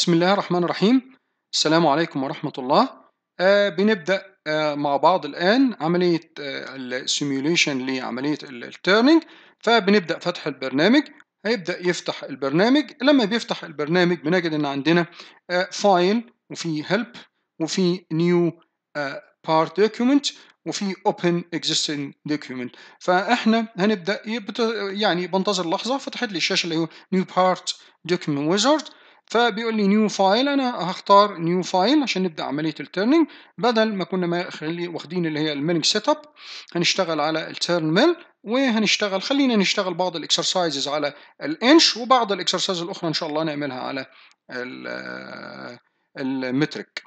بسم الله الرحمن الرحيم السلام عليكم ورحمة الله آه بنبدأ آه مع بعض الآن عملية آه السيميوليشن لعملية التيرنينج فبنبدأ فتح البرنامج هيبدأ يفتح البرنامج لما بيفتح البرنامج بنجد إن عندنا آه فايل وفي هيلب وفي نيو بارت دوكيومنت وفي اوبن اكزيستنج دوكيومنت فاحنا هنبدا يعني بنتظر لحظه فتحت لي الشاشه اللي هو نيو بارت دوكيومنت ويزارد فبيقول لي نيو فايل انا هختار نيو فايل عشان نبدا عمليه الترنينج بدل ما كنا ما خلي واخدين اللي هي الميلنج سيت اب هنشتغل على الترن ميل وهنشتغل خلينا نشتغل بعض الاكسرسايزز على الانش وبعض الاكسرسايز الاخرى ان شاء الله نعملها على المترك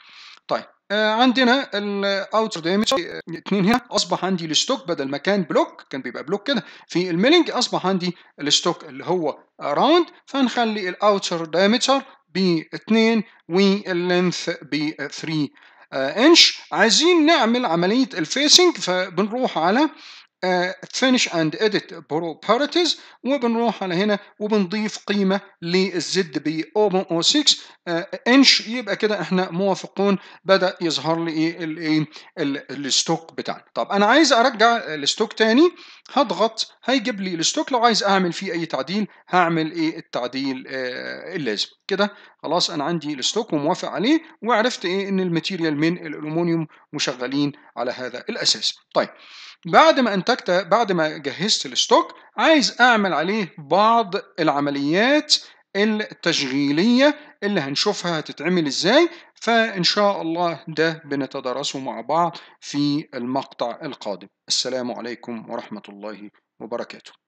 طيب آه، عندنا الاوتر ديمتر اثنين هنا اصبح عندي الستوك بدل ما كان بلوك كان بيبقى بلوك كده في الميلنج اصبح عندي الستوك اللي هو راوند فنخلي الاوتر دايمتر ب 2 واللينث ب 3 انش عايزين نعمل عمليه الفيسنج فبنروح على فينش اند اديت بروبرتيز وبنروح على هنا وبنضيف قيمه للزد بي 0.06 انش يبقى كده احنا موافقون بدا يظهر لي ايه الايه الستوك بتاعنا طب انا عايز ارجع الستوك تاني هضغط هيجيب لي الستوك لو عايز اعمل فيه اي تعديل هعمل ايه التعديل آه اللازم كده خلاص انا عندي الستوك وموافق عليه وعرفت ايه ان الماتيريال من الالومنيوم مشغلين على هذا الاساس طيب بعد ما انتجت بعد ما جهزت الستوك عايز اعمل عليه بعض العمليات التشغيلية اللي هنشوفها هتتعمل ازاي فان شاء الله ده بنتدرسه مع بعض في المقطع القادم السلام عليكم ورحمة الله وبركاته